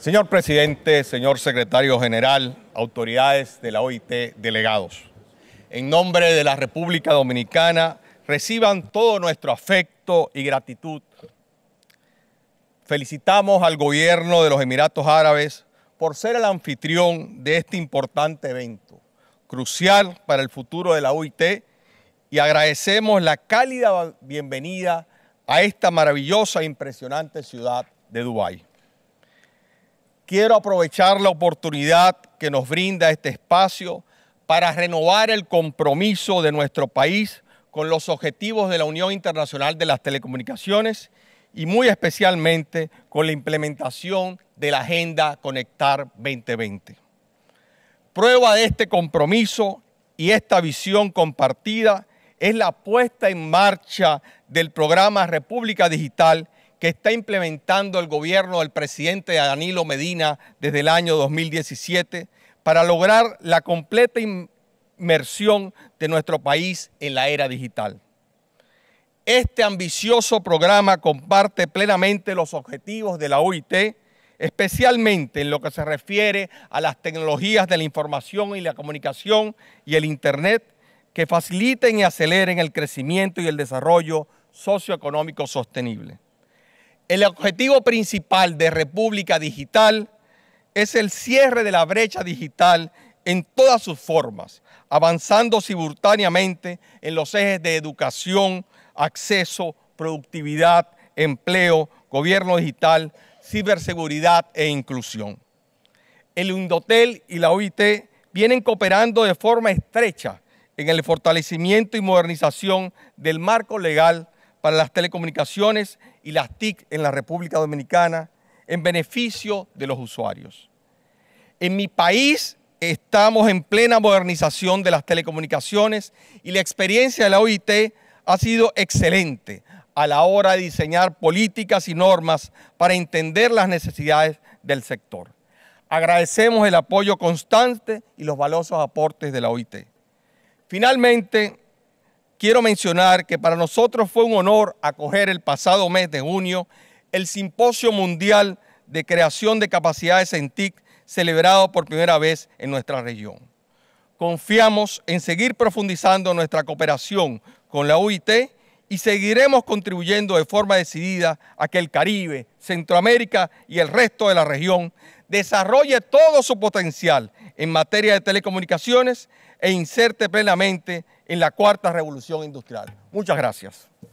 Señor presidente, señor secretario general, autoridades de la OIT, delegados, en nombre de la República Dominicana, reciban todo nuestro afecto y gratitud. Felicitamos al gobierno de los Emiratos Árabes por ser el anfitrión de este importante evento, crucial para el futuro de la OIT, y agradecemos la cálida bienvenida a esta maravillosa e impresionante ciudad de Dubái quiero aprovechar la oportunidad que nos brinda este espacio para renovar el compromiso de nuestro país con los objetivos de la Unión Internacional de las Telecomunicaciones y muy especialmente con la implementación de la Agenda Conectar 2020. Prueba de este compromiso y esta visión compartida es la puesta en marcha del programa República Digital que está implementando el gobierno del presidente Danilo Medina desde el año 2017 para lograr la completa inmersión de nuestro país en la era digital. Este ambicioso programa comparte plenamente los objetivos de la OIT, especialmente en lo que se refiere a las tecnologías de la información y la comunicación y el Internet que faciliten y aceleren el crecimiento y el desarrollo socioeconómico sostenible. El objetivo principal de República Digital es el cierre de la brecha digital en todas sus formas, avanzando simultáneamente en los ejes de educación, acceso, productividad, empleo, gobierno digital, ciberseguridad e inclusión. El INDOTEL y la OIT vienen cooperando de forma estrecha en el fortalecimiento y modernización del marco legal para las telecomunicaciones y las TIC en la República Dominicana en beneficio de los usuarios. En mi país estamos en plena modernización de las telecomunicaciones y la experiencia de la OIT ha sido excelente a la hora de diseñar políticas y normas para entender las necesidades del sector. Agradecemos el apoyo constante y los valiosos aportes de la OIT. Finalmente, quiero mencionar que para nosotros fue un honor acoger el pasado mes de junio el Simposio Mundial de Creación de Capacidades en TIC celebrado por primera vez en nuestra región. Confiamos en seguir profundizando nuestra cooperación con la UIT y seguiremos contribuyendo de forma decidida a que el Caribe, Centroamérica y el resto de la región desarrolle todo su potencial en materia de telecomunicaciones e inserte plenamente en la cuarta revolución industrial. Muchas gracias.